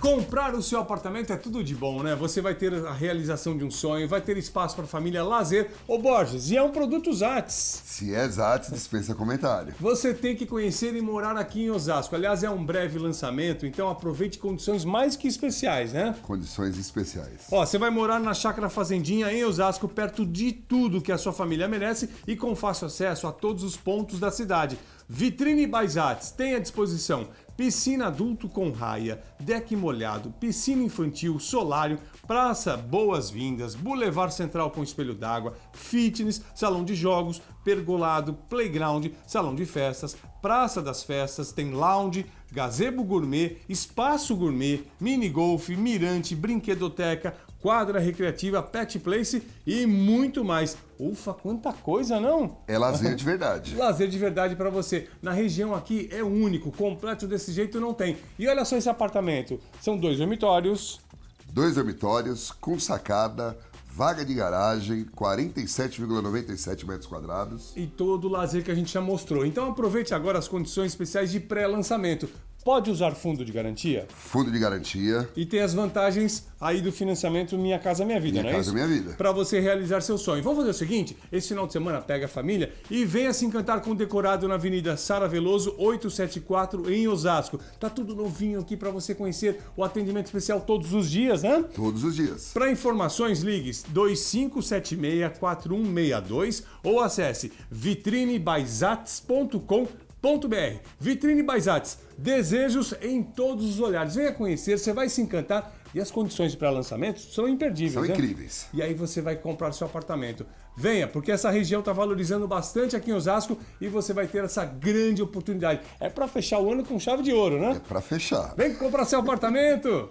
Comprar o seu apartamento é tudo de bom, né? Você vai ter a realização de um sonho, vai ter espaço para família, lazer. Ô Borges, e é um produto Zats. Se é Zats, dispensa comentário. Você tem que conhecer e morar aqui em Osasco. Aliás, é um breve lançamento, então aproveite condições mais que especiais, né? Condições especiais. Ó, você vai morar na Chácara Fazendinha em Osasco, perto de tudo que a sua família merece e com fácil acesso a todos os pontos da cidade. Vitrine Baizats tem à disposição piscina adulto com raia, deck molhado, piscina infantil, solário, praça boas-vindas, Boulevard central com espelho d'água, fitness, salão de jogos, pergolado, playground, salão de festas, praça das festas, tem lounge, gazebo gourmet, espaço gourmet, mini golf, mirante, brinquedoteca, quadra recreativa, pet place e muito mais. Ufa, quanta coisa, não? É lazer de verdade. lazer de verdade para você. Na região aqui é único, completo desse jeito não tem. E olha só esse apartamento. São dois dormitórios. Dois dormitórios com sacada, vaga de garagem, 47,97 metros quadrados. E todo o lazer que a gente já mostrou. Então aproveite agora as condições especiais de pré-lançamento. Pode usar fundo de garantia? Fundo de garantia. E tem as vantagens aí do financiamento Minha Casa Minha Vida, minha não é casa, isso? Minha Casa Minha Vida. Para você realizar seu sonho. Vamos fazer o seguinte: esse final de semana pega a família e venha se encantar com o decorado na Avenida Sara Veloso 874 em Osasco. Tá tudo novinho aqui para você conhecer o atendimento especial todos os dias, né? Todos os dias. Para informações, ligue 2576 4162 ou acesse vitrinebaizats.com.br Vitrine.com.br. Vitrine Baizates, desejos em todos os olhares. Venha conhecer, você vai se encantar e as condições para lançamento são imperdíveis. São né? incríveis. E aí você vai comprar seu apartamento. Venha, porque essa região está valorizando bastante aqui em Osasco e você vai ter essa grande oportunidade. É para fechar o ano com chave de ouro, né? É para fechar. Vem comprar seu apartamento!